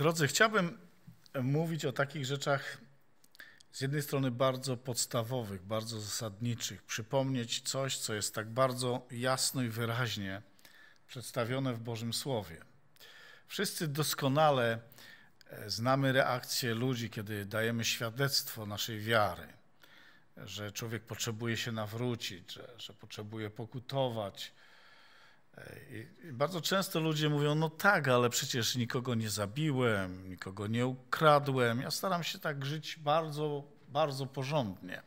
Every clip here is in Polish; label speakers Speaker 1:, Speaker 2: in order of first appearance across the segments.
Speaker 1: Drodzy, chciałbym mówić o takich rzeczach z jednej strony bardzo podstawowych, bardzo zasadniczych, przypomnieć coś, co jest tak bardzo jasno i wyraźnie przedstawione w Bożym Słowie. Wszyscy doskonale e, znamy reakcję ludzi, kiedy dajemy świadectwo naszej wiary, że człowiek potrzebuje się nawrócić, że, że potrzebuje pokutować, i bardzo często ludzie mówią, no tak, ale przecież nikogo nie zabiłem, nikogo nie ukradłem. Ja staram się tak żyć bardzo, bardzo porządnie.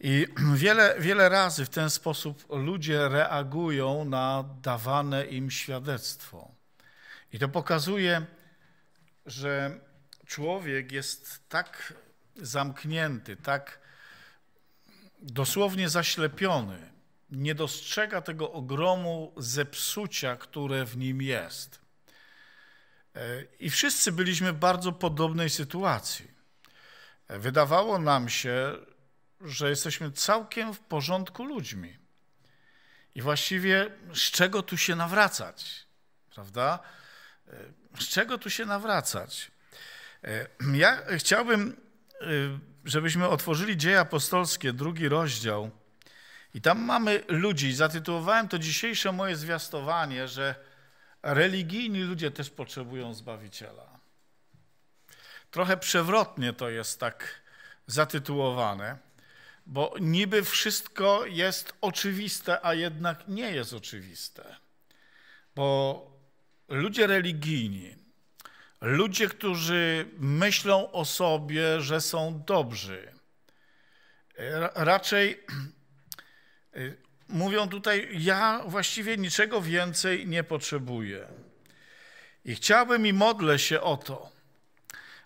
Speaker 1: I wiele, wiele razy w ten sposób ludzie reagują na dawane im świadectwo. I to pokazuje, że człowiek jest tak zamknięty, tak dosłownie zaślepiony nie dostrzega tego ogromu zepsucia, które w nim jest. E, I wszyscy byliśmy w bardzo podobnej sytuacji. E, wydawało nam się, że jesteśmy całkiem w porządku ludźmi. I właściwie z czego tu się nawracać, prawda? E, z czego tu się nawracać? Ja chciałbym, żebyśmy otworzyli Dzieje Apostolskie, drugi rozdział i tam mamy ludzi. Zatytułowałem to dzisiejsze moje zwiastowanie, że religijni ludzie też potrzebują Zbawiciela. Trochę przewrotnie to jest tak zatytułowane, bo niby wszystko jest oczywiste, a jednak nie jest oczywiste. Bo ludzie religijni, ludzie, którzy myślą o sobie, że są dobrzy, e, raczej Y, mówią tutaj: Ja właściwie niczego więcej nie potrzebuję. I chciałbym i modlę się o to,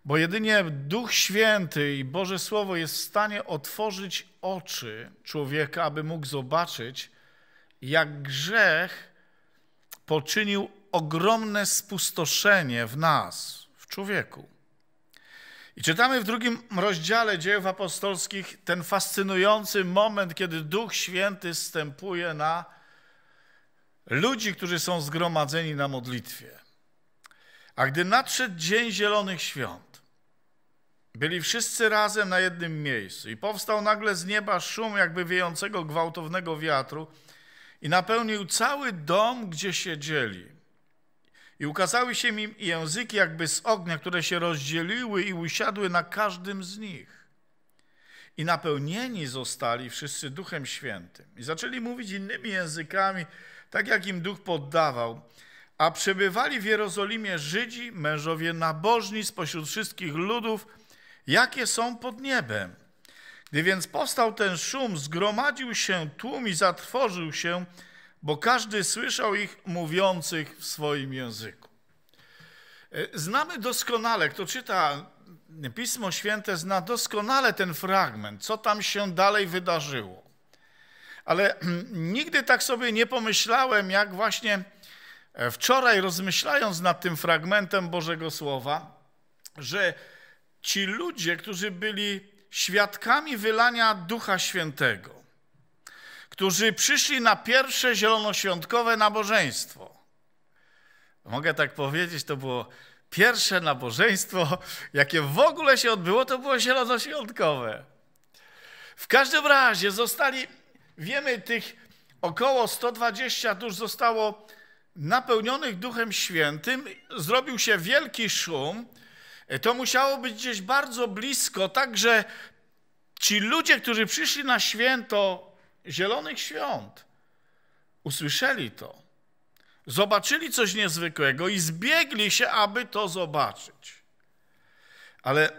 Speaker 1: bo jedynie Duch Święty i Boże Słowo jest w stanie otworzyć oczy człowieka, aby mógł zobaczyć, jak grzech poczynił ogromne spustoszenie w nas, w człowieku. I czytamy w drugim rozdziale dziejów apostolskich ten fascynujący moment, kiedy Duch Święty wstępuje na ludzi, którzy są zgromadzeni na modlitwie. A gdy nadszedł Dzień Zielonych Świąt, byli wszyscy razem na jednym miejscu i powstał nagle z nieba szum jakby wiejącego gwałtownego wiatru i napełnił cały dom, gdzie siedzieli. I ukazały się im języki jakby z ognia, które się rozdzieliły i usiadły na każdym z nich. I napełnieni zostali wszyscy Duchem Świętym. I zaczęli mówić innymi językami, tak jak im Duch poddawał. A przebywali w Jerozolimie Żydzi, mężowie nabożni spośród wszystkich ludów, jakie są pod niebem. Gdy więc powstał ten szum, zgromadził się tłum i zatrwożył się, bo każdy słyszał ich mówiących w swoim języku. E, znamy doskonale, kto czyta Pismo Święte, zna doskonale ten fragment, co tam się dalej wydarzyło. Ale mm, nigdy tak sobie nie pomyślałem, jak właśnie e, wczoraj rozmyślając nad tym fragmentem Bożego Słowa, że ci ludzie, którzy byli świadkami wylania Ducha Świętego, którzy przyszli na pierwsze zielonoświątkowe nabożeństwo. Mogę tak powiedzieć, to było pierwsze nabożeństwo, jakie w ogóle się odbyło, to było zielonoświątkowe. W każdym razie zostali, wiemy, tych około 120 dusz zostało napełnionych Duchem Świętym. Zrobił się wielki szum. To musiało być gdzieś bardzo blisko, tak że ci ludzie, którzy przyszli na święto Zielonych Świąt. Usłyszeli to. Zobaczyli coś niezwykłego i zbiegli się, aby to zobaczyć. Ale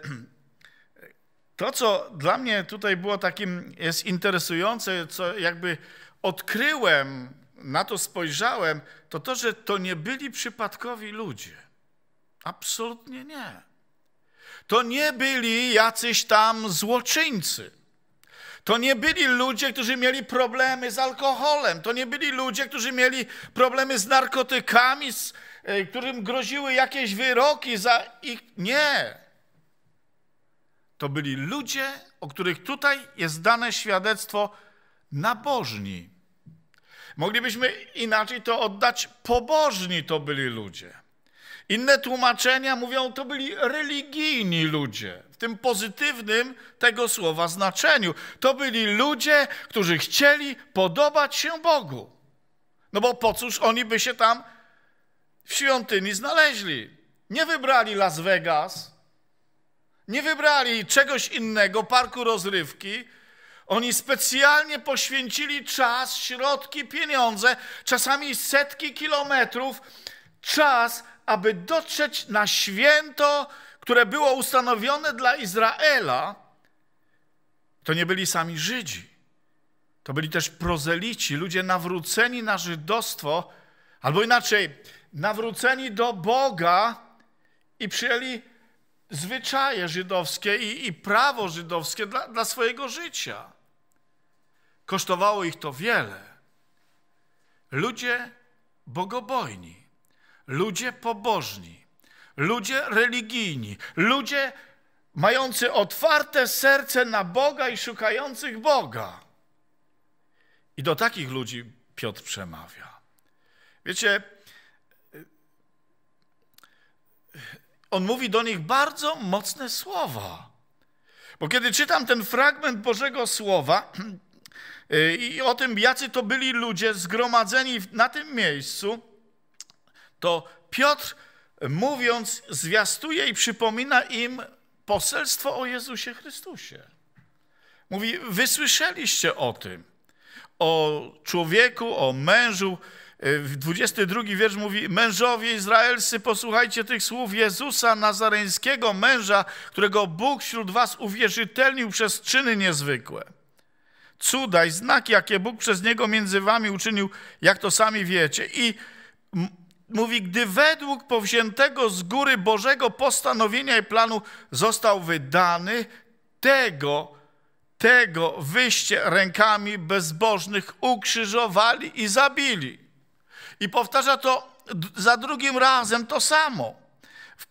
Speaker 1: to, co dla mnie tutaj było takim, jest interesujące, co jakby odkryłem, na to spojrzałem, to to, że to nie byli przypadkowi ludzie. Absolutnie nie. To nie byli jacyś tam złoczyńcy. To nie byli ludzie, którzy mieli problemy z alkoholem. To nie byli ludzie, którzy mieli problemy z narkotykami, z, e, którym groziły jakieś wyroki za ich. Nie. To byli ludzie, o których tutaj jest dane świadectwo nabożni. Moglibyśmy inaczej to oddać, pobożni to byli ludzie. Inne tłumaczenia mówią, to byli religijni ludzie tym pozytywnym tego słowa znaczeniu. To byli ludzie, którzy chcieli podobać się Bogu. No bo po cóż oni by się tam w świątyni znaleźli? Nie wybrali Las Vegas, nie wybrali czegoś innego, parku rozrywki. Oni specjalnie poświęcili czas, środki, pieniądze, czasami setki kilometrów, czas, aby dotrzeć na święto które było ustanowione dla Izraela, to nie byli sami Żydzi. To byli też prozelici, ludzie nawróceni na żydostwo, albo inaczej, nawróceni do Boga i przyjęli zwyczaje żydowskie i, i prawo żydowskie dla, dla swojego życia. Kosztowało ich to wiele. Ludzie bogobojni, ludzie pobożni, ludzie religijni, ludzie mający otwarte serce na Boga i szukających Boga. I do takich ludzi Piotr przemawia. Wiecie, on mówi do nich bardzo mocne słowa. Bo kiedy czytam ten fragment Bożego Słowa i o tym, jacy to byli ludzie zgromadzeni na tym miejscu, to Piotr mówiąc, zwiastuje i przypomina im poselstwo o Jezusie Chrystusie. Mówi, wysłyszeliście o tym, o człowieku, o mężu. Y, w 22 wiersz mówi, mężowie izraelscy, posłuchajcie tych słów Jezusa Nazareńskiego, męża, którego Bóg wśród was uwierzytelnił przez czyny niezwykłe. Cuda i znaki, jakie Bóg przez niego między wami uczynił, jak to sami wiecie. I mówi, gdy według powziętego z góry Bożego postanowienia i planu został wydany, tego, tego wyście rękami bezbożnych ukrzyżowali i zabili. I powtarza to za drugim razem to samo.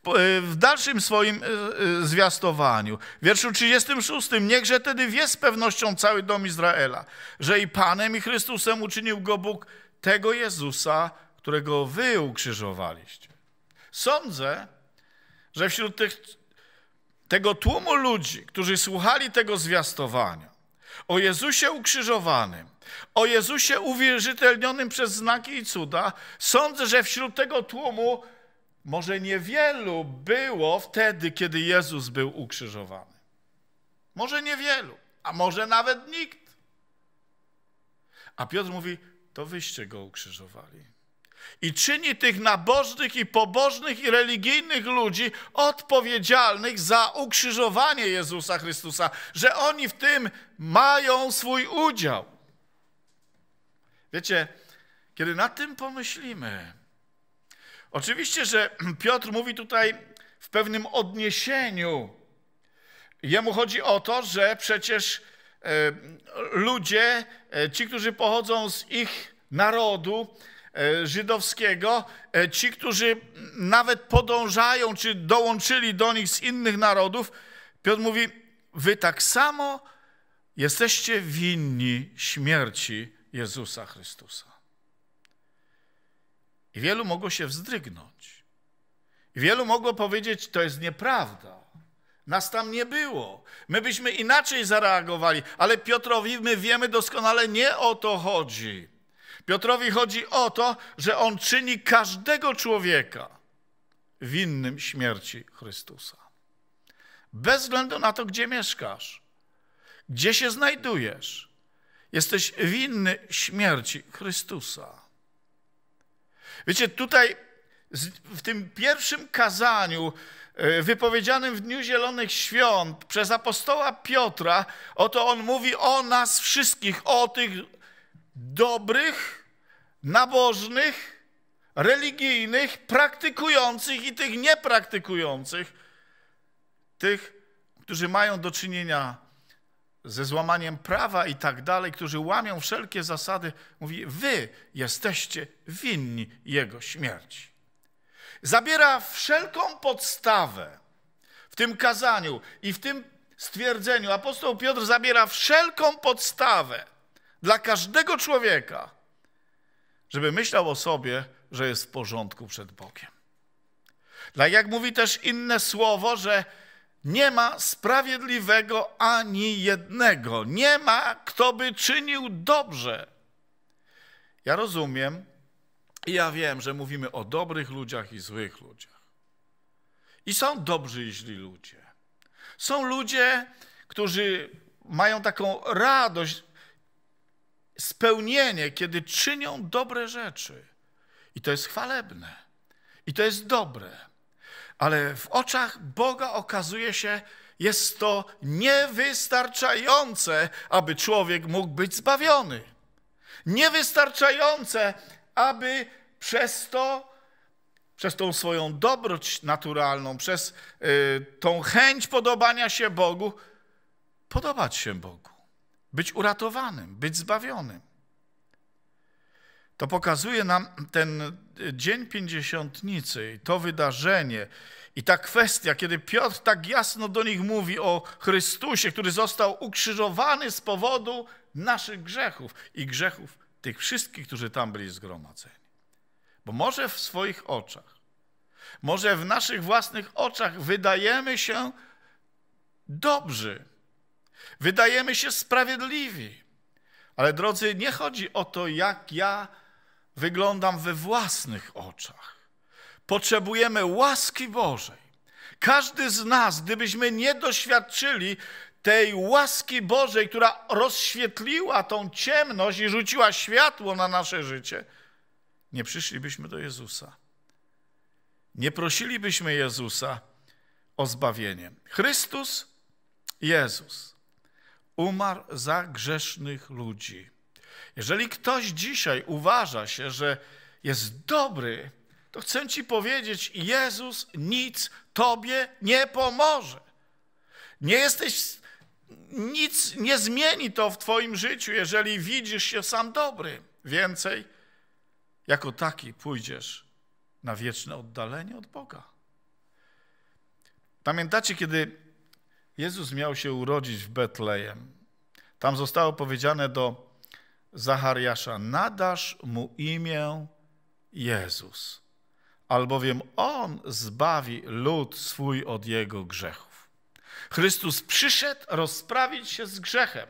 Speaker 1: W, e, w dalszym swoim e, e, zwiastowaniu, w wierszu 36, niechże tedy wie z pewnością cały dom Izraela, że i Panem, i Chrystusem uczynił go Bóg tego Jezusa, którego wy ukrzyżowaliście. Sądzę, że wśród tych, tego tłumu ludzi, którzy słuchali tego zwiastowania, o Jezusie ukrzyżowanym, o Jezusie uwierzytelnionym przez znaki i cuda, sądzę, że wśród tego tłumu może niewielu było wtedy, kiedy Jezus był ukrzyżowany. Może niewielu, a może nawet nikt. A Piotr mówi: To wyście go ukrzyżowali i czyni tych nabożnych i pobożnych i religijnych ludzi odpowiedzialnych za ukrzyżowanie Jezusa Chrystusa, że oni w tym mają swój udział. Wiecie, kiedy nad tym pomyślimy, oczywiście, że Piotr mówi tutaj w pewnym odniesieniu. Jemu chodzi o to, że przecież e, ludzie, e, ci, którzy pochodzą z ich narodu, E, żydowskiego, e, ci, którzy nawet podążają czy dołączyli do nich z innych narodów, Piotr mówi: Wy tak samo jesteście winni śmierci Jezusa Chrystusa. I wielu mogło się wzdrygnąć. I wielu mogło powiedzieć: To jest nieprawda. Nas tam nie było. My byśmy inaczej zareagowali, ale Piotrowi, my wiemy doskonale, nie o to chodzi. Piotrowi chodzi o to, że on czyni każdego człowieka winnym śmierci Chrystusa. Bez względu na to, gdzie mieszkasz, gdzie się znajdujesz, jesteś winny śmierci Chrystusa. Wiecie, tutaj w tym pierwszym kazaniu e, wypowiedzianym w Dniu Zielonych Świąt przez apostoła Piotra, oto on mówi o nas wszystkich, o tych dobrych, nabożnych, religijnych, praktykujących i tych niepraktykujących, tych, którzy mają do czynienia ze złamaniem prawa i tak dalej, którzy łamią wszelkie zasady, mówi: Wy jesteście winni jego śmierci. Zabiera wszelką podstawę w tym kazaniu i w tym stwierdzeniu. Apostoł Piotr zabiera wszelką podstawę dla każdego człowieka, żeby myślał o sobie, że jest w porządku przed Bogiem. Tak jak mówi też inne słowo, że nie ma sprawiedliwego ani jednego. Nie ma, kto by czynił dobrze. Ja rozumiem i ja wiem, że mówimy o dobrych ludziach i złych ludziach. I są dobrzy i źli ludzie. Są ludzie, którzy mają taką radość spełnienie, kiedy czynią dobre rzeczy. I to jest chwalebne. I to jest dobre. Ale w oczach Boga okazuje się, jest to niewystarczające, aby człowiek mógł być zbawiony. Niewystarczające, aby przez to, przez tą swoją dobroć naturalną, przez y, tą chęć podobania się Bogu, podobać się Bogu być uratowanym, być zbawionym. To pokazuje nam ten dzień pięćdziesiątnicy i to wydarzenie i ta kwestia, kiedy Piotr tak jasno do nich mówi o Chrystusie, który został ukrzyżowany z powodu naszych grzechów i grzechów tych wszystkich, którzy tam byli zgromadzeni. Bo może w swoich oczach, może w naszych własnych oczach wydajemy się dobrzy, Wydajemy się sprawiedliwi. Ale drodzy, nie chodzi o to, jak ja wyglądam we własnych oczach. Potrzebujemy łaski Bożej. Każdy z nas, gdybyśmy nie doświadczyli tej łaski Bożej, która rozświetliła tą ciemność i rzuciła światło na nasze życie, nie przyszlibyśmy do Jezusa. Nie prosilibyśmy Jezusa o zbawienie. Chrystus, Jezus umarł za grzesznych ludzi. Jeżeli ktoś dzisiaj uważa się, że jest dobry, to chcę ci powiedzieć, Jezus nic tobie nie pomoże. Nie jesteś, nic nie zmieni to w twoim życiu, jeżeli widzisz się sam dobry. Więcej, jako taki pójdziesz na wieczne oddalenie od Boga. Pamiętacie, kiedy Jezus miał się urodzić w Betlejem. Tam zostało powiedziane do Zachariasza: Nadasz mu imię Jezus, albowiem on zbawi lud swój od jego grzechów. Chrystus przyszedł rozprawić się z grzechem.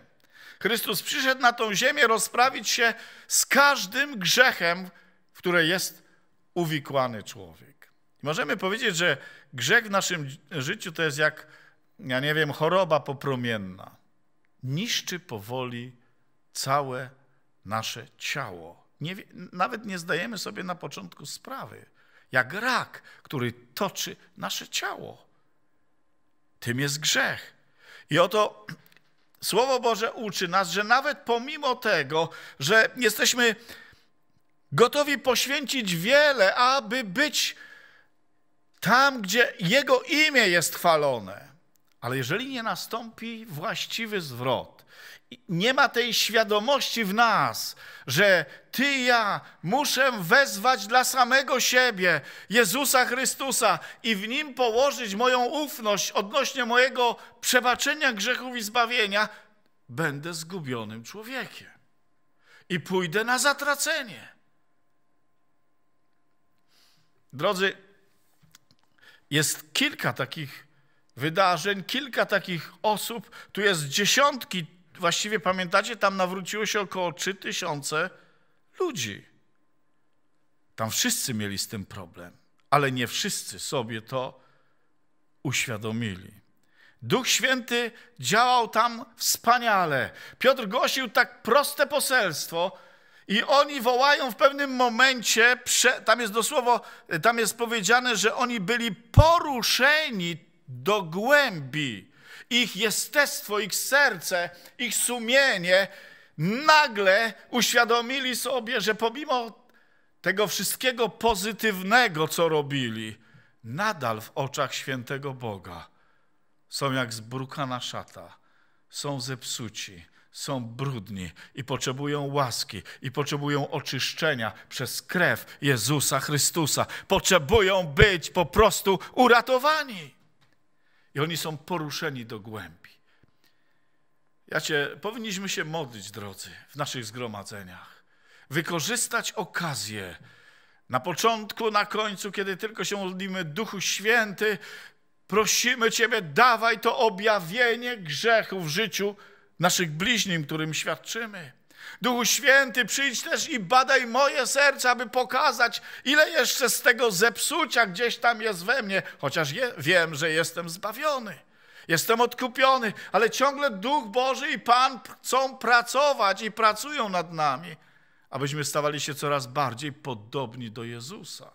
Speaker 1: Chrystus przyszedł na tą ziemię rozprawić się z każdym grzechem, w które jest uwikłany człowiek. Możemy powiedzieć, że grzech w naszym życiu to jest jak ja nie wiem, choroba popromienna niszczy powoli całe nasze ciało. Nie, nawet nie zdajemy sobie na początku sprawy, jak rak, który toczy nasze ciało. Tym jest grzech. I oto Słowo Boże uczy nas, że nawet pomimo tego, że jesteśmy gotowi poświęcić wiele, aby być tam, gdzie Jego imię jest chwalone, ale jeżeli nie nastąpi właściwy zwrot, nie ma tej świadomości w nas, że ty i ja muszę wezwać dla samego siebie Jezusa Chrystusa i w nim położyć moją ufność odnośnie mojego przebaczenia grzechów i zbawienia, będę zgubionym człowiekiem i pójdę na zatracenie. Drodzy, jest kilka takich wydarzeń, kilka takich osób, tu jest dziesiątki, właściwie pamiętacie, tam nawróciło się około 3000 ludzi. Tam wszyscy mieli z tym problem, ale nie wszyscy sobie to uświadomili. Duch Święty działał tam wspaniale. Piotr głosił tak proste poselstwo, i oni wołają w pewnym momencie, tam jest dosłowo, tam jest powiedziane, że oni byli poruszeni do głębi. Ich jestestwo, ich serce, ich sumienie nagle uświadomili sobie, że pomimo tego wszystkiego pozytywnego, co robili, nadal w oczach świętego Boga są jak zbrukana szata, są zepsuci, są brudni i potrzebują łaski, i potrzebują oczyszczenia przez krew Jezusa Chrystusa. Potrzebują być po prostu uratowani. I oni są poruszeni do głębi. Ja cię, powinniśmy się modlić, drodzy, w naszych zgromadzeniach. Wykorzystać okazję. Na początku, na końcu, kiedy tylko się modlimy, Duchu Święty, prosimy Ciebie, dawaj to objawienie grzechu w życiu naszych bliźnim, którym świadczymy. Duchu Święty, przyjdź też i badaj moje serce, aby pokazać, ile jeszcze z tego zepsucia gdzieś tam jest we mnie, chociaż je, wiem, że jestem zbawiony. Jestem odkupiony, ale ciągle Duch Boży i Pan chcą pracować i pracują nad nami, abyśmy stawali się coraz bardziej podobni do Jezusa.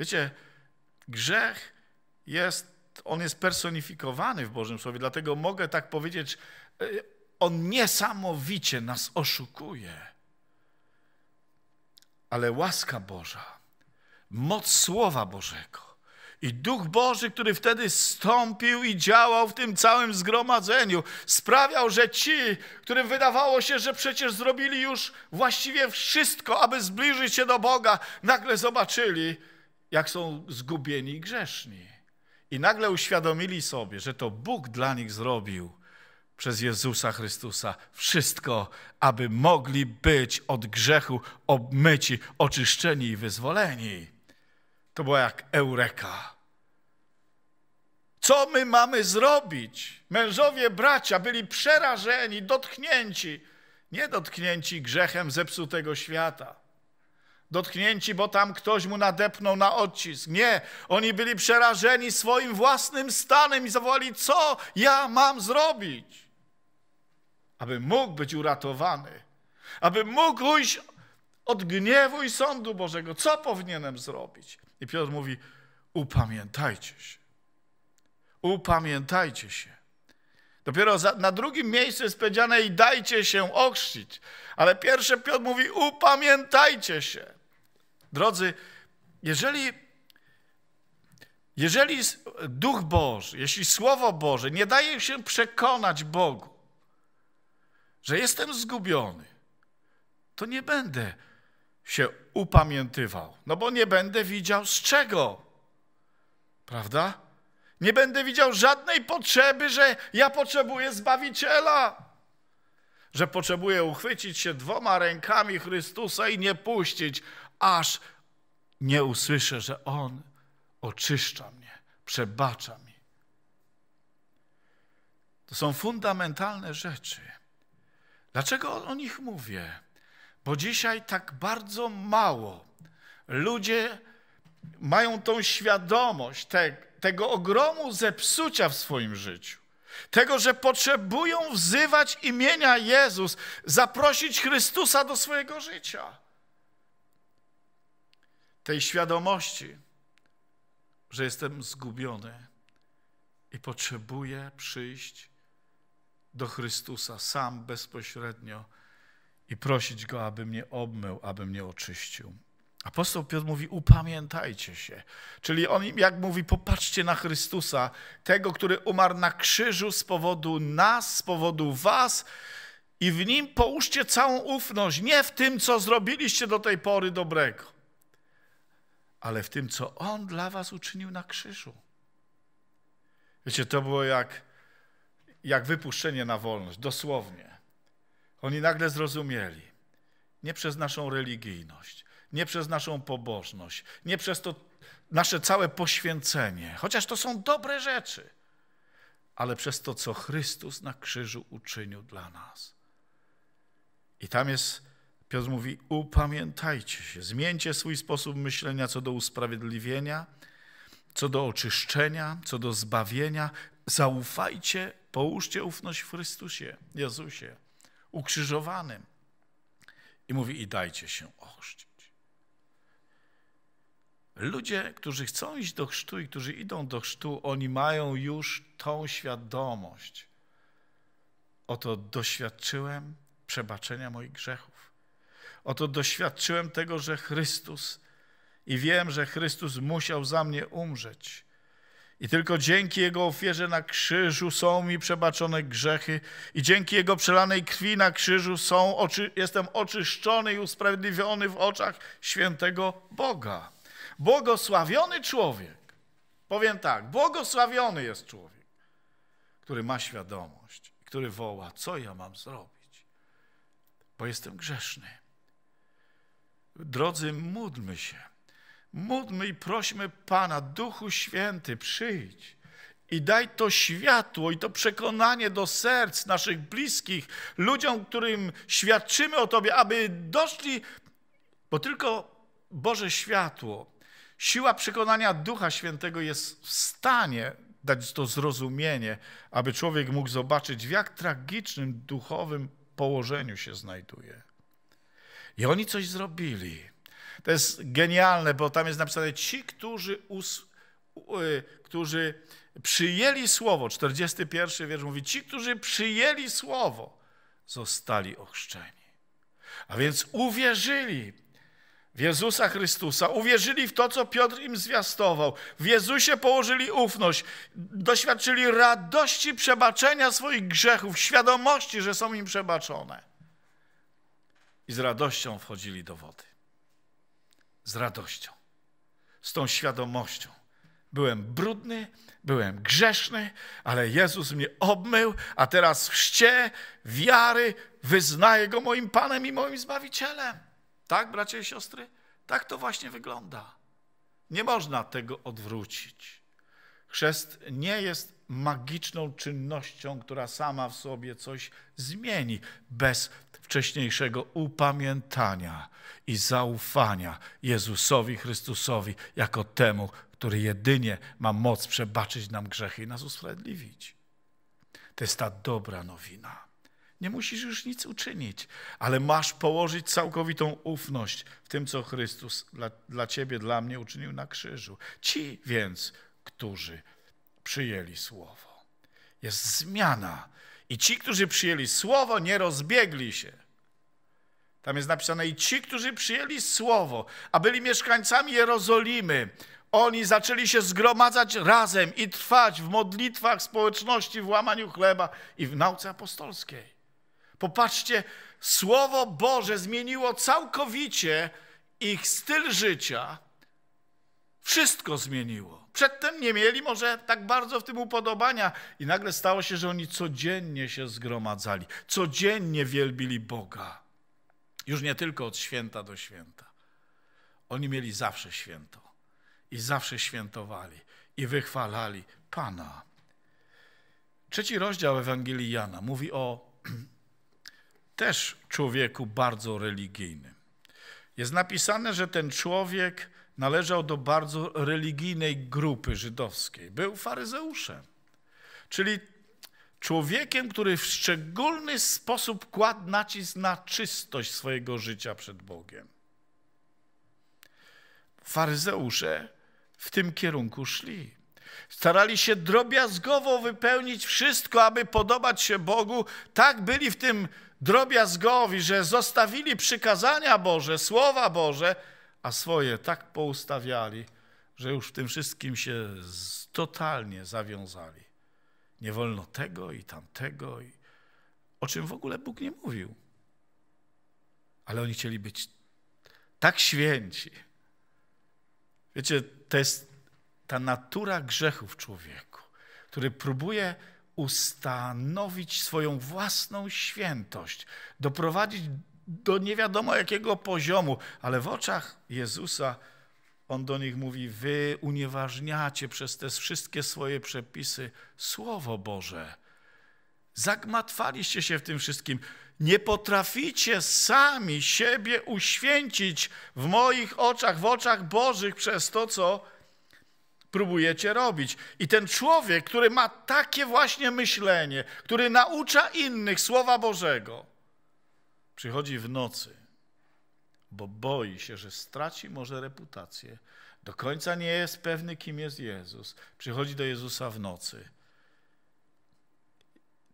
Speaker 1: Wiecie, grzech jest, on jest personifikowany w Bożym Słowie, dlatego mogę tak powiedzieć, y, on niesamowicie nas oszukuje. Ale łaska Boża, moc Słowa Bożego i Duch Boży, który wtedy stąpił i działał w tym całym zgromadzeniu, sprawiał, że ci, którym wydawało się, że przecież zrobili już właściwie wszystko, aby zbliżyć się do Boga, nagle zobaczyli, jak są zgubieni i grzeszni. I nagle uświadomili sobie, że to Bóg dla nich zrobił przez Jezusa Chrystusa wszystko, aby mogli być od grzechu obmyci, oczyszczeni i wyzwoleni. To była jak eureka. Co my mamy zrobić? Mężowie bracia byli przerażeni, dotknięci, nie dotknięci grzechem zepsutego świata. Dotknięci, bo tam ktoś mu nadepnął na odcisk. Nie, oni byli przerażeni swoim własnym stanem i zawołali: Co ja mam zrobić? aby mógł być uratowany, aby mógł ujść od gniewu i sądu Bożego. Co powinienem zrobić? I Piotr mówi: Upamiętajcie się. Upamiętajcie się. Dopiero za, na drugim miejscu jest powiedziane i dajcie się ochrzcić. Ale pierwsze Piotr mówi upamiętajcie się. Drodzy, jeżeli, jeżeli Duch Boży, jeśli Słowo Boże nie daje się przekonać Bogu, że jestem zgubiony, to nie będę się upamiętywał, no bo nie będę widział z czego. Prawda? Nie będę widział żadnej potrzeby, że ja potrzebuję Zbawiciela, że potrzebuję uchwycić się dwoma rękami Chrystusa i nie puścić, aż nie usłyszę, że On oczyszcza mnie, przebacza mi. To są fundamentalne rzeczy. Dlaczego o nich mówię? Bo dzisiaj tak bardzo mało ludzie mają tą świadomość te, tego ogromu zepsucia w swoim życiu. Tego, że potrzebują wzywać imienia Jezus, zaprosić Chrystusa do swojego życia. Tej świadomości, że jestem zgubiony i potrzebuję przyjść do Chrystusa sam bezpośrednio i prosić Go, aby mnie obmył, aby mnie oczyścił. Apostoł Piotr mówi, upamiętajcie się. Czyli on jak mówi, popatrzcie na Chrystusa, tego, który umarł na krzyżu z powodu nas, z powodu was i w nim połóżcie całą ufność, nie w tym, co zrobiliście do tej pory dobrego, ale w tym, co on dla was uczynił na krzyżu. Wiecie, to było jak jak wypuszczenie na wolność, dosłownie. Oni nagle zrozumieli, nie przez naszą religijność, nie przez naszą pobożność, nie przez to nasze całe poświęcenie, chociaż to są dobre rzeczy, ale przez to, co Chrystus na krzyżu uczynił dla nas. I tam jest, Piotr mówi, upamiętajcie się, zmieńcie swój sposób myślenia co do usprawiedliwienia, co do oczyszczenia, co do zbawienia, zaufajcie Połóżcie ufność w Chrystusie, Jezusie, ukrzyżowanym. I mówi, i dajcie się ochrzcić. Ludzie, którzy chcą iść do chrztu i którzy idą do chrztu, oni mają już tą świadomość. Oto doświadczyłem przebaczenia moich grzechów. Oto doświadczyłem tego, że Chrystus i wiem, że Chrystus musiał za mnie umrzeć. I tylko dzięki Jego ofierze na krzyżu są mi przebaczone grzechy i dzięki Jego przelanej krwi na krzyżu są, oczy, jestem oczyszczony i usprawiedliwiony w oczach świętego Boga. Błogosławiony człowiek, powiem tak, błogosławiony jest człowiek, który ma świadomość, który woła, co ja mam zrobić, bo jestem grzeszny. Drodzy, módlmy się Módlmy i prośmy Pana, Duchu Święty, przyjdź i daj to światło i to przekonanie do serc naszych bliskich, ludziom, którym świadczymy o Tobie, aby doszli, bo tylko Boże światło, siła przekonania Ducha Świętego jest w stanie dać to zrozumienie, aby człowiek mógł zobaczyć, w jak tragicznym duchowym położeniu się znajduje. I oni coś zrobili. To jest genialne, bo tam jest napisane ci, którzy, us, y, którzy przyjęli słowo, 41 wiersz mówi, ci, którzy przyjęli słowo, zostali ochrzczeni. A więc uwierzyli w Jezusa Chrystusa, uwierzyli w to, co Piotr im zwiastował. W Jezusie położyli ufność, doświadczyli radości przebaczenia swoich grzechów, świadomości, że są im przebaczone. I z radością wchodzili do wody z radością, z tą świadomością. Byłem brudny, byłem grzeszny, ale Jezus mnie obmył, a teraz w chrzcie wiary wyznaję Go moim Panem i moim Zbawicielem. Tak, bracia i siostry? Tak to właśnie wygląda. Nie można tego odwrócić. Chrzest nie jest magiczną czynnością, która sama w sobie coś zmieni, bez wcześniejszego upamiętania i zaufania Jezusowi Chrystusowi jako temu, który jedynie ma moc przebaczyć nam grzechy i nas usprawiedliwić. To jest ta dobra nowina. Nie musisz już nic uczynić, ale masz położyć całkowitą ufność w tym, co Chrystus dla, dla ciebie, dla mnie uczynił na krzyżu. Ci więc, którzy przyjęli słowo. Jest zmiana. I ci, którzy przyjęli słowo, nie rozbiegli się. Tam jest napisane: I ci, którzy przyjęli słowo, a byli mieszkańcami Jerozolimy, oni zaczęli się zgromadzać razem i trwać w modlitwach społeczności, w łamaniu chleba i w nauce apostolskiej. Popatrzcie, Słowo Boże zmieniło całkowicie ich styl życia. Wszystko zmieniło. Przedtem nie mieli może tak bardzo w tym upodobania. I nagle stało się, że oni codziennie się zgromadzali, codziennie wielbili Boga. Już nie tylko od święta do święta. Oni mieli zawsze święto i zawsze świętowali i wychwalali Pana. Trzeci rozdział Ewangelii Jana mówi o też człowieku bardzo religijnym. Jest napisane, że ten człowiek należał do bardzo religijnej grupy żydowskiej. Był faryzeuszem, czyli człowiekiem, który w szczególny sposób kładł nacisk na czystość swojego życia przed Bogiem. Faryzeusze w tym kierunku szli. Starali się drobiazgowo wypełnić wszystko, aby podobać się Bogu. Tak byli w tym drobiazgowi, że zostawili przykazania Boże, słowa Boże, a swoje tak poustawiali, że już w tym wszystkim się totalnie zawiązali. Nie wolno tego i tamtego, i... o czym w ogóle Bóg nie mówił. Ale oni chcieli być tak święci. Wiecie, to jest ta natura grzechu w człowieku, który próbuje ustanowić swoją własną świętość, doprowadzić do nie wiadomo jakiego poziomu, ale w oczach Jezusa on do nich mówi: Wy unieważniacie przez te wszystkie swoje przepisy Słowo Boże. Zagmatwaliście się w tym wszystkim. Nie potraficie sami siebie uświęcić w moich oczach, w oczach Bożych przez to, co próbujecie robić. I ten człowiek, który ma takie właśnie myślenie, który naucza innych Słowa Bożego, Przychodzi w nocy, bo boi się, że straci może reputację. Do końca nie jest pewny, kim jest Jezus. Przychodzi do Jezusa w nocy.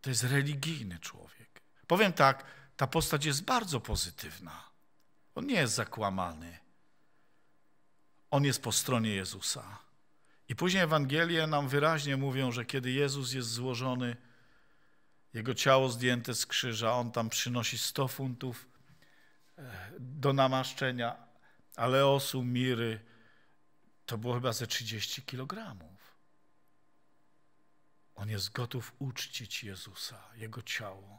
Speaker 1: To jest religijny człowiek. Powiem tak, ta postać jest bardzo pozytywna. On nie jest zakłamany. On jest po stronie Jezusa. I później Ewangelie nam wyraźnie mówią, że kiedy Jezus jest złożony, jego ciało zdjęte z krzyża, on tam przynosi 100 funtów e, do namaszczenia, aleosu, miry, to było chyba ze 30 kilogramów. On jest gotów uczcić Jezusa, Jego ciało.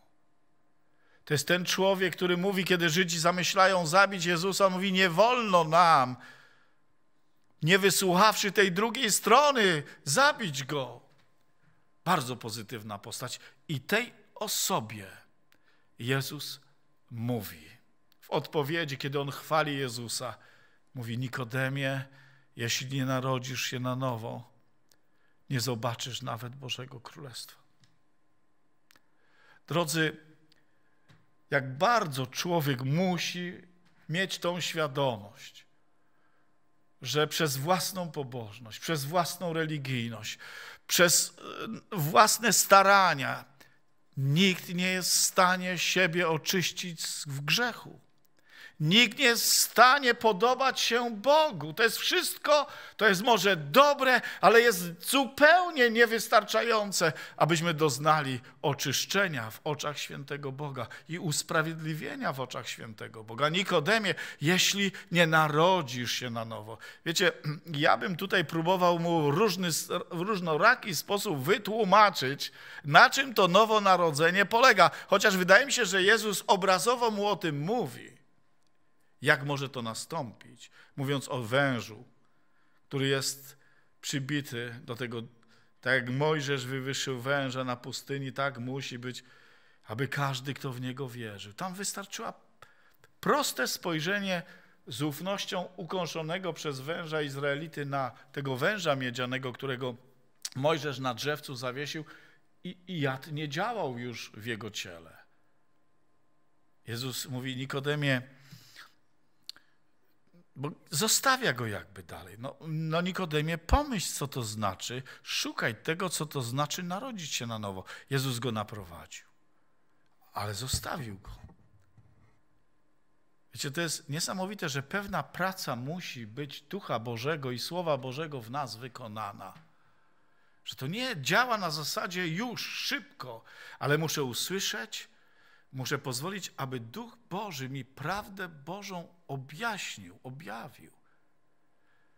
Speaker 1: To jest ten człowiek, który mówi, kiedy Żydzi zamyślają zabić Jezusa, mówi, nie wolno nam, nie wysłuchawszy tej drugiej strony, zabić Go. Bardzo pozytywna postać. I tej osobie Jezus mówi. W odpowiedzi, kiedy on chwali Jezusa, mówi: Nikodemie, jeśli nie narodzisz się na nowo, nie zobaczysz nawet Bożego Królestwa. Drodzy, jak bardzo człowiek musi mieć tą świadomość, że przez własną pobożność, przez własną religijność, przez e, własne starania nikt nie jest w stanie siebie oczyścić w grzechu. Nikt nie jest w stanie podobać się Bogu. To jest wszystko, to jest może dobre, ale jest zupełnie niewystarczające, abyśmy doznali oczyszczenia w oczach świętego Boga i usprawiedliwienia w oczach świętego Boga. Nikodemie, jeśli nie narodzisz się na nowo. Wiecie, ja bym tutaj próbował mu różny, w różnoraki sposób wytłumaczyć, na czym to nowonarodzenie polega. Chociaż wydaje mi się, że Jezus obrazowo mu o tym mówi. Jak może to nastąpić? Mówiąc o wężu, który jest przybity do tego, tak jak Mojżesz wywyższył węża na pustyni, tak musi być, aby każdy, kto w niego wierzył. Tam wystarczyło proste spojrzenie z ufnością ukąszonego przez węża Izraelity na tego węża miedzianego, którego Mojżesz na drzewcu zawiesił i, i jad nie działał już w jego ciele. Jezus mówi Nikodemie, bo zostawia go jakby dalej. No, no Nikodemie, pomyśl, co to znaczy. Szukaj tego, co to znaczy narodzić się na nowo. Jezus go naprowadził, ale zostawił go. Wiecie, to jest niesamowite, że pewna praca musi być Ducha Bożego i Słowa Bożego w nas wykonana. Że to nie działa na zasadzie już, szybko, ale muszę usłyszeć, Muszę pozwolić, aby Duch Boży mi prawdę Bożą objaśnił, objawił.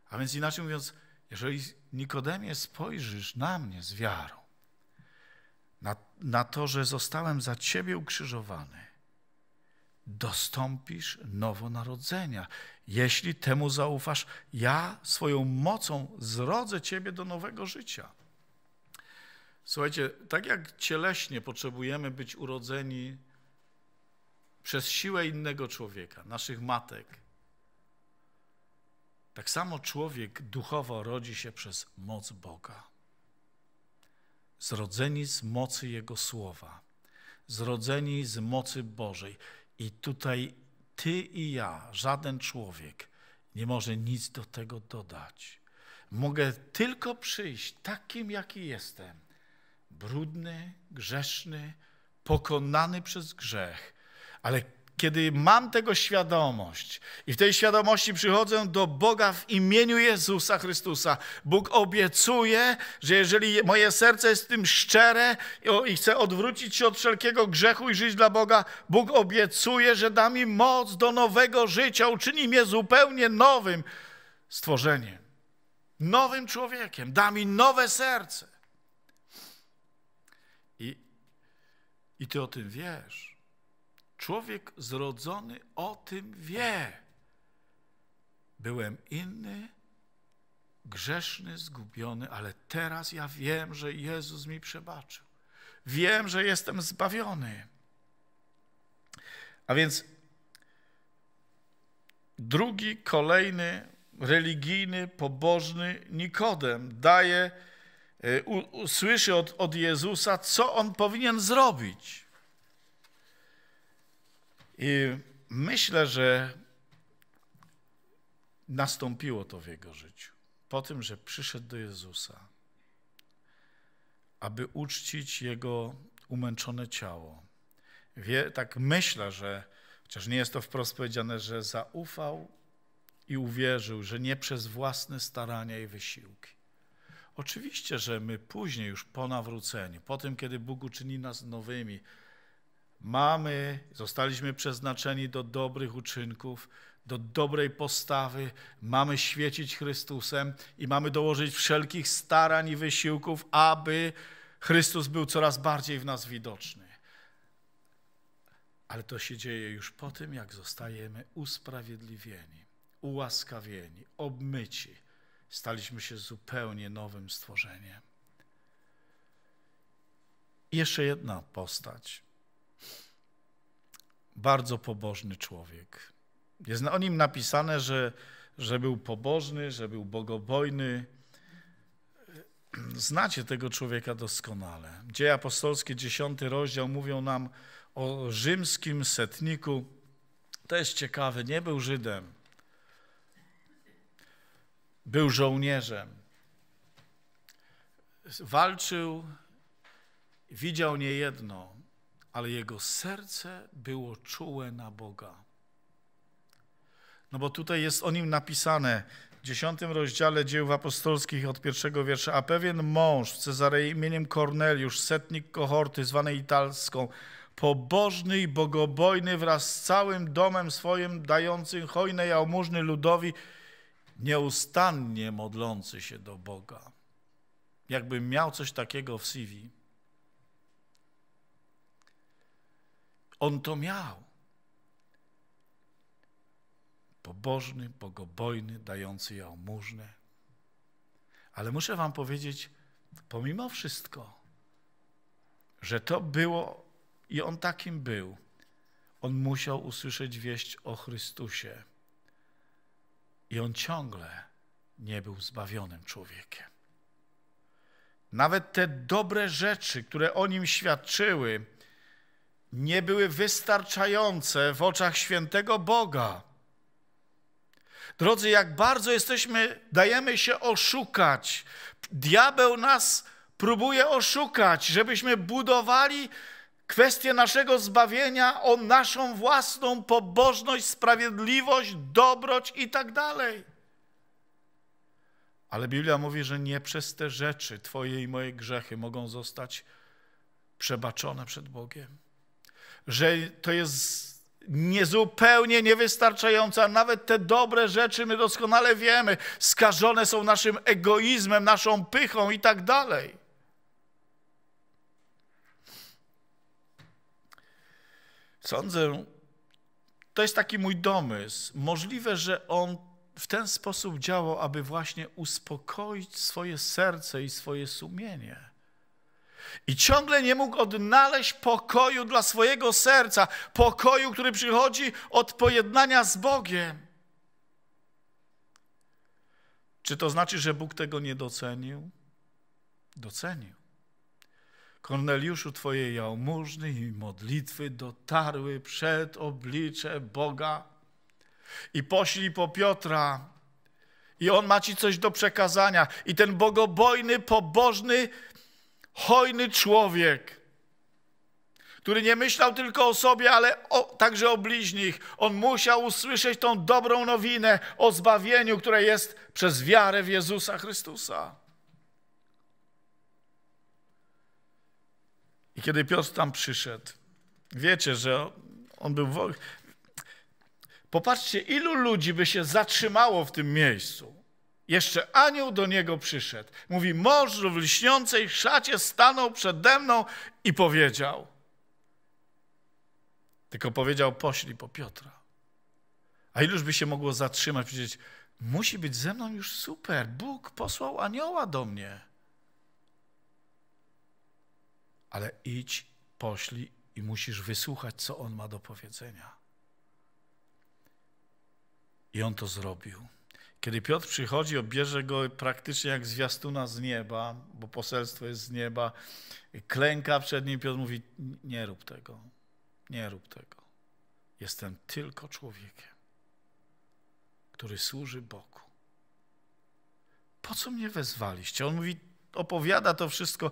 Speaker 1: A więc inaczej mówiąc, jeżeli Nikodemie spojrzysz na mnie z wiarą, na, na to, że zostałem za ciebie ukrzyżowany, dostąpisz nowonarodzenia. Jeśli temu zaufasz, ja swoją mocą zrodzę ciebie do nowego życia. Słuchajcie, tak jak cieleśnie potrzebujemy być urodzeni przez siłę innego człowieka, naszych matek. Tak samo człowiek duchowo rodzi się przez moc Boga. Zrodzeni z mocy Jego słowa, zrodzeni z mocy Bożej. I tutaj ty i ja, żaden człowiek nie może nic do tego dodać. Mogę tylko przyjść takim, jaki jestem. Brudny, grzeszny, pokonany przez grzech, ale kiedy mam tego świadomość i w tej świadomości przychodzę do Boga w imieniu Jezusa Chrystusa, Bóg obiecuje, że jeżeli moje serce jest w tym szczere i chcę odwrócić się od wszelkiego grzechu i żyć dla Boga, Bóg obiecuje, że da mi moc do nowego życia, uczyni mnie zupełnie nowym stworzeniem, nowym człowiekiem, da mi nowe serce. I, i ty o tym wiesz. Człowiek zrodzony o tym wie. Byłem inny, grzeszny, zgubiony, ale teraz ja wiem, że Jezus mi przebaczył. Wiem, że jestem zbawiony. A więc drugi, kolejny, religijny, pobożny Nikodem daje, y, usłyszy od, od Jezusa, co on powinien zrobić. I myślę, że nastąpiło to w jego życiu. Po tym, że przyszedł do Jezusa, aby uczcić jego umęczone ciało. Wie, tak myślę, że chociaż nie jest to wprost powiedziane, że zaufał i uwierzył, że nie przez własne starania i wysiłki. Oczywiście, że my później, już po nawróceniu, po tym, kiedy Bóg uczyni nas nowymi, mamy, zostaliśmy przeznaczeni do dobrych uczynków, do dobrej postawy, mamy świecić Chrystusem i mamy dołożyć wszelkich starań i wysiłków, aby Chrystus był coraz bardziej w nas widoczny. Ale to się dzieje już po tym, jak zostajemy usprawiedliwieni, ułaskawieni, obmyci. Staliśmy się zupełnie nowym stworzeniem. I jeszcze jedna postać bardzo pobożny człowiek. Jest o nim napisane, że, że był pobożny, że był bogobojny. Znacie tego człowieka doskonale. Dzieje apostolskie, 10 rozdział, mówią nam o rzymskim setniku. To jest ciekawe, nie był Żydem. Był żołnierzem. Walczył, widział niejedno ale jego serce było czułe na Boga. No bo tutaj jest o nim napisane w dziesiątym rozdziale dzieł apostolskich od pierwszego wiersza. A pewien mąż w Cezarei imieniem Korneliusz, setnik kohorty zwanej italską, pobożny i bogobojny wraz z całym domem swoim dający hojne jałmużny ludowi, nieustannie modlący się do Boga. Jakby miał coś takiego w CV On to miał. Pobożny, bogobojny, dający jałmużnę. Ale muszę wam powiedzieć, pomimo wszystko, że to było i on takim był, on musiał usłyszeć wieść o Chrystusie. I on ciągle nie był zbawionym człowiekiem. Nawet te dobre rzeczy, które o nim świadczyły, nie były wystarczające w oczach świętego Boga. Drodzy, jak bardzo jesteśmy, dajemy się oszukać. Diabeł nas próbuje oszukać, żebyśmy budowali kwestię naszego zbawienia o naszą własną pobożność, sprawiedliwość, dobroć i tak dalej. Ale Biblia mówi, że nie przez te rzeczy Twoje i moje grzechy mogą zostać przebaczone przed Bogiem że to jest niezupełnie a Nawet te dobre rzeczy my doskonale wiemy, skażone są naszym egoizmem, naszą pychą i tak dalej. Sądzę, to jest taki mój domysł. Możliwe, że on w ten sposób działał, aby właśnie uspokoić swoje serce i swoje sumienie. I ciągle nie mógł odnaleźć pokoju dla swojego serca, pokoju, który przychodzi od pojednania z Bogiem. Czy to znaczy, że Bóg tego nie docenił? Docenił. Korneliuszu, Twoje jałmużny i modlitwy dotarły przed oblicze Boga i poślij po Piotra i on ma Ci coś do przekazania. I ten bogobojny, pobożny hojny człowiek, który nie myślał tylko o sobie, ale o, także o bliźnich. On musiał usłyszeć tą dobrą nowinę o zbawieniu, które jest przez wiarę w Jezusa Chrystusa. I kiedy Piotr tam przyszedł, wiecie, że on był. Popatrzcie, ilu ludzi by się zatrzymało w tym miejscu. Jeszcze anioł do niego przyszedł. Mówi, mąż w lśniącej szacie stanął przede mną i powiedział. Tylko powiedział, poślij po Piotra. A iluż by się mogło zatrzymać, powiedzieć, musi być ze mną już super, Bóg posłał anioła do mnie. Ale idź, poślij i musisz wysłuchać, co on ma do powiedzenia. I on to zrobił. Kiedy Piotr przychodzi, obierze go praktycznie jak zwiastuna z nieba, bo poselstwo jest z nieba, klęka przed nim, Piotr mówi, nie rób tego, nie rób tego. Jestem tylko człowiekiem, który służy Bogu. Po co mnie wezwaliście? On mówi, opowiada to wszystko.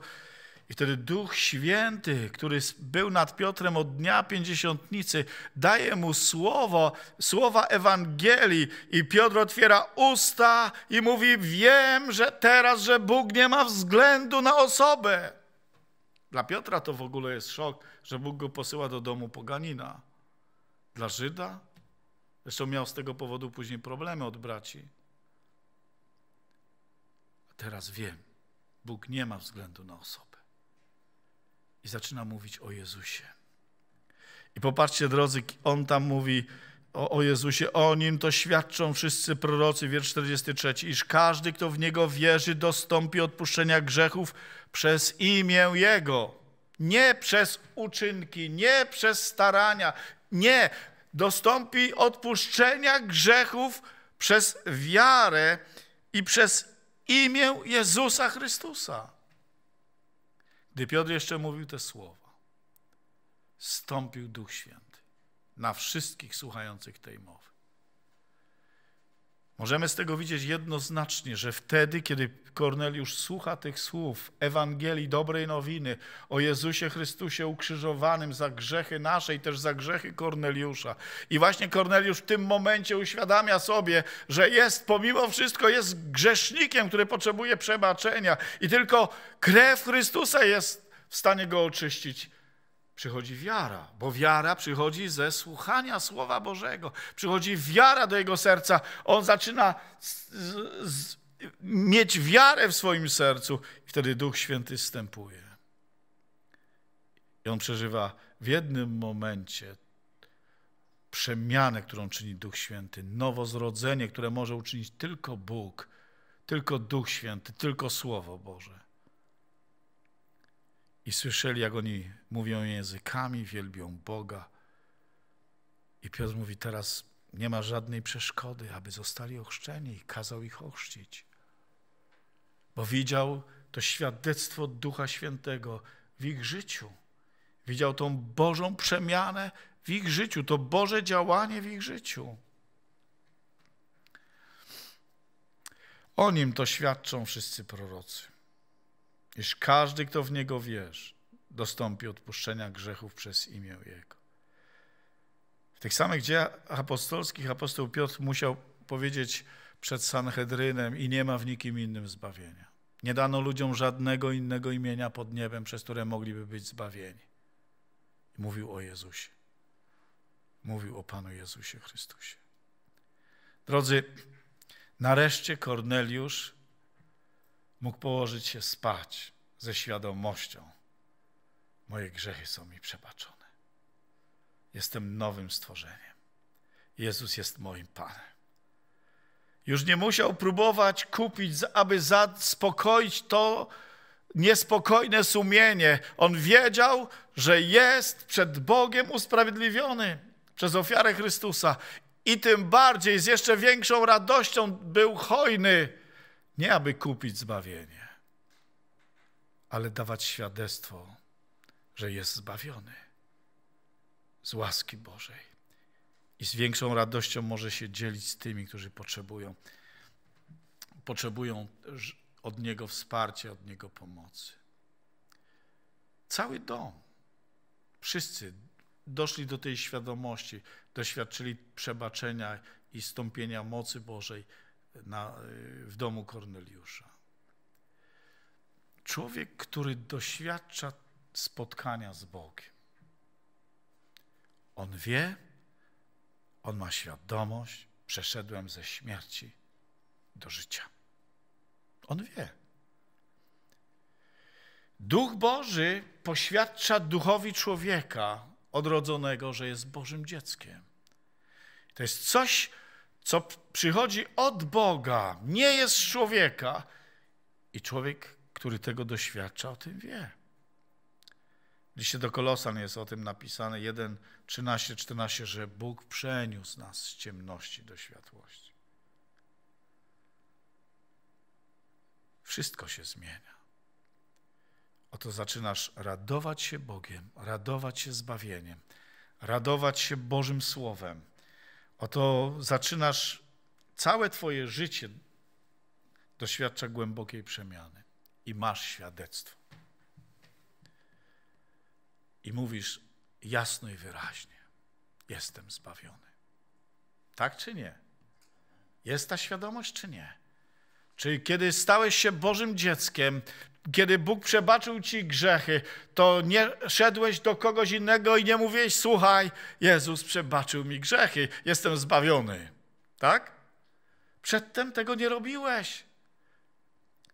Speaker 1: I wtedy Duch Święty, który był nad Piotrem od dnia pięćdziesiątnicy, daje mu słowo, słowa Ewangelii i Piotr otwiera usta i mówi: Wiem, że teraz, że Bóg nie ma względu na osobę. Dla Piotra to w ogóle jest szok, że Bóg go posyła do domu poganina. Dla Żyda? Zresztą miał z tego powodu później problemy od braci. A teraz wiem, Bóg nie ma względu na osobę i zaczyna mówić o Jezusie. I popatrzcie, drodzy, on tam mówi o, o Jezusie, o nim to świadczą wszyscy prorocy, wiersz 43, iż każdy, kto w niego wierzy, dostąpi odpuszczenia grzechów przez imię Jego. Nie przez uczynki, nie przez starania, nie. Dostąpi odpuszczenia grzechów przez wiarę i przez imię Jezusa Chrystusa. Gdy Piotr jeszcze mówił te słowa, stąpił Duch Święty na wszystkich słuchających tej mowy. Możemy z tego widzieć jednoznacznie, że wtedy, kiedy Korneliusz słucha tych słów Ewangelii dobrej nowiny o Jezusie Chrystusie ukrzyżowanym za grzechy nasze i też za grzechy Korneliusza. I właśnie Korneliusz w tym momencie uświadamia sobie, że jest pomimo wszystko jest grzesznikiem, który potrzebuje przebaczenia i tylko krew Chrystusa jest w stanie go oczyścić przychodzi wiara, bo wiara przychodzi ze słuchania Słowa Bożego. Przychodzi wiara do jego serca. On zaczyna z, z, mieć wiarę w swoim sercu i wtedy Duch Święty wstępuje. I on przeżywa w jednym momencie przemianę, którą czyni Duch Święty, nowozrodzenie, które może uczynić tylko Bóg, tylko Duch Święty, tylko Słowo Boże i słyszeli, jak oni mówią językami, wielbią Boga. I Piotr mówi, teraz nie ma żadnej przeszkody, aby zostali ochrzczeni i kazał ich ochrzcić. Bo widział to świadectwo Ducha Świętego w ich życiu. Widział tą Bożą przemianę w ich życiu, to Boże działanie w ich życiu. O nim to świadczą wszyscy prorocy iż każdy, kto w Niego wierzy, dostąpi odpuszczenia grzechów przez imię Jego. W tych samych dziejach apostolskich apostoł Piotr musiał powiedzieć przed Sanhedrynem i nie ma w nikim innym zbawienia. Nie dano ludziom żadnego innego imienia pod niebem, przez które mogliby być zbawieni. I mówił o Jezusie. Mówił o Panu Jezusie Chrystusie. Drodzy, nareszcie Korneliusz mógł położyć się spać ze świadomością: Moje grzechy są mi przebaczone. Jestem nowym stworzeniem. Jezus jest moim Panem. Już nie musiał próbować kupić, aby zaspokoić to niespokojne sumienie. On wiedział, że jest przed Bogiem usprawiedliwiony przez ofiarę Chrystusa. I tym bardziej, z jeszcze większą radością był hojny nie aby kupić zbawienie, ale dawać świadectwo, że jest zbawiony z łaski Bożej. I z większą radością może się dzielić z tymi, którzy potrzebują, potrzebują od Niego wsparcia, od Niego pomocy. Cały dom, wszyscy doszli do tej świadomości, doświadczyli przebaczenia i stąpienia mocy Bożej na, y, w domu Korneliusza. Człowiek, który doświadcza spotkania z Bogiem, on wie, on ma świadomość, przeszedłem ze śmierci do życia. On wie. Duch Boży poświadcza duchowi człowieka odrodzonego, że jest Bożym dzieckiem. To jest coś, co przychodzi od Boga, nie jest z człowieka. I człowiek, który tego doświadcza, o tym wie. Liście do Kolosan jest o tym napisane 1, 13, 14, że Bóg przeniósł nas z ciemności do światłości. Wszystko się zmienia. Oto zaczynasz radować się Bogiem, radować się zbawieniem, radować się Bożym Słowem, oto zaczynasz całe Twoje życie doświadcza głębokiej przemiany i masz świadectwo. I mówisz jasno i wyraźnie: Jestem zbawiony. Tak czy nie? Jest ta świadomość, czy nie? Czyli kiedy stałeś się Bożym dzieckiem, kiedy Bóg przebaczył ci grzechy, to nie szedłeś do kogoś innego i nie mówiłeś: Słuchaj, Jezus przebaczył mi grzechy, jestem zbawiony. Tak? Przedtem tego nie robiłeś.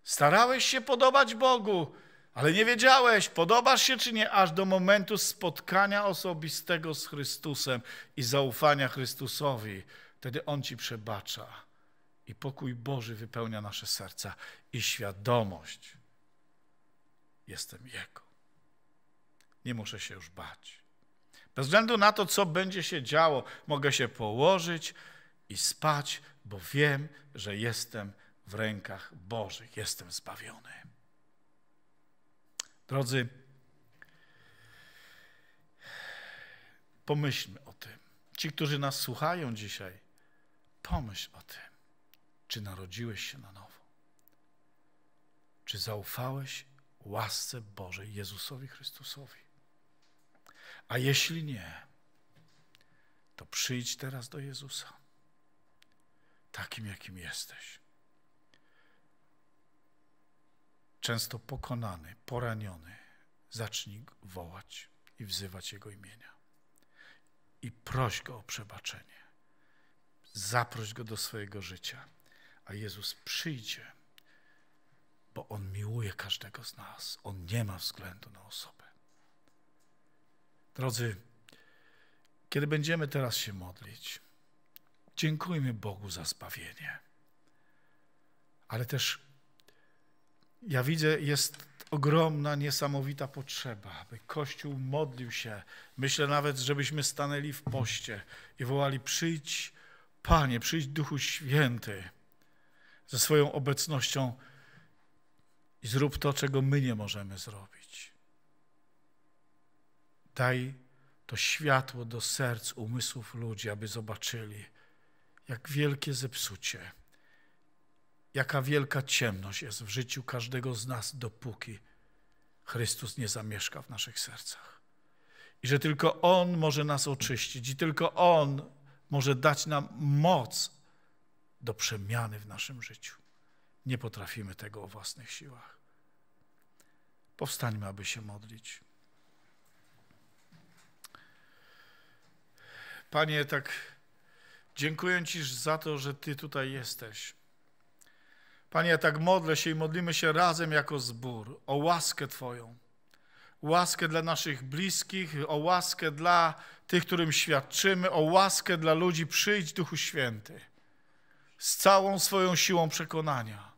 Speaker 1: Starałeś się podobać Bogu, ale nie wiedziałeś, podobasz się czy nie, aż do momentu spotkania osobistego z Chrystusem i zaufania Chrystusowi. Wtedy On ci przebacza i pokój Boży wypełnia nasze serca i świadomość, jestem Jego. Nie muszę się już bać. Bez względu na to, co będzie się działo, mogę się położyć i spać, bo wiem, że jestem w rękach Bożych, jestem zbawiony. Drodzy, pomyślmy o tym. Ci, którzy nas słuchają dzisiaj, pomyśl o tym czy narodziłeś się na nowo? Czy zaufałeś łasce Bożej Jezusowi Chrystusowi? A jeśli nie, to przyjdź teraz do Jezusa, takim jakim jesteś. Często pokonany, poraniony, zacznij wołać i wzywać Jego imienia. I proś Go o przebaczenie. Zaproś Go do swojego życia a Jezus przyjdzie, bo On miłuje każdego z nas. On nie ma względu na osobę. Drodzy, kiedy będziemy teraz się modlić, dziękujmy Bogu za zbawienie. Ale też ja widzę, jest ogromna, niesamowita potrzeba, aby Kościół modlił się. Myślę nawet, żebyśmy stanęli w poście i wołali: Przyjdź, Panie, przyjdź Duchu Święty ze swoją obecnością i zrób to, czego my nie możemy zrobić. Daj to światło do serc, umysłów ludzi, aby zobaczyli, jak wielkie zepsucie, jaka wielka ciemność jest w życiu każdego z nas, dopóki Chrystus nie zamieszka w naszych sercach. I że tylko On może nas oczyścić i tylko On może dać nam moc, do przemiany w naszym życiu. Nie potrafimy tego o własnych siłach. Powstańmy, aby się modlić. Panie, tak dziękuję Ci za to, że Ty tutaj jesteś. Panie, ja tak modlę się i modlimy się razem jako zbór o łaskę Twoją. Łaskę dla naszych bliskich, o łaskę dla tych, którym świadczymy, o łaskę dla ludzi. Przyjdź, Duchu Święty z całą swoją siłą przekonania.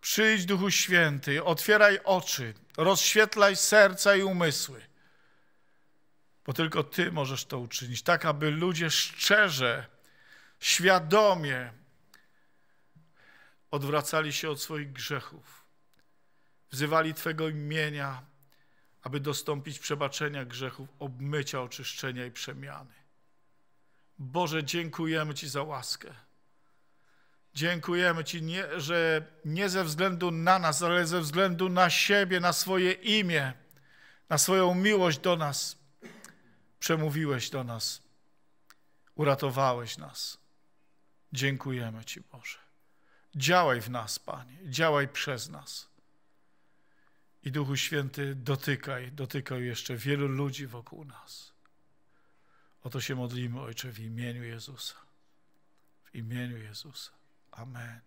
Speaker 1: Przyjdź, Duchu Święty, otwieraj oczy, rozświetlaj serca i umysły, bo tylko Ty możesz to uczynić, tak aby ludzie szczerze, świadomie odwracali się od swoich grzechów, wzywali Twego imienia, aby dostąpić przebaczenia grzechów, obmycia, oczyszczenia i przemiany. Boże, dziękujemy Ci za łaskę. Dziękujemy Ci, nie, że nie ze względu na nas, ale ze względu na siebie, na swoje imię, na swoją miłość do nas, przemówiłeś do nas, uratowałeś nas. Dziękujemy Ci, Boże. Działaj w nas, Panie, działaj przez nas. I Duchu Święty, dotykaj, dotykaj jeszcze wielu ludzi wokół nas. Oto się modlimy, Ojcze, w imieniu Jezusa. W imieniu Jezusa. Amen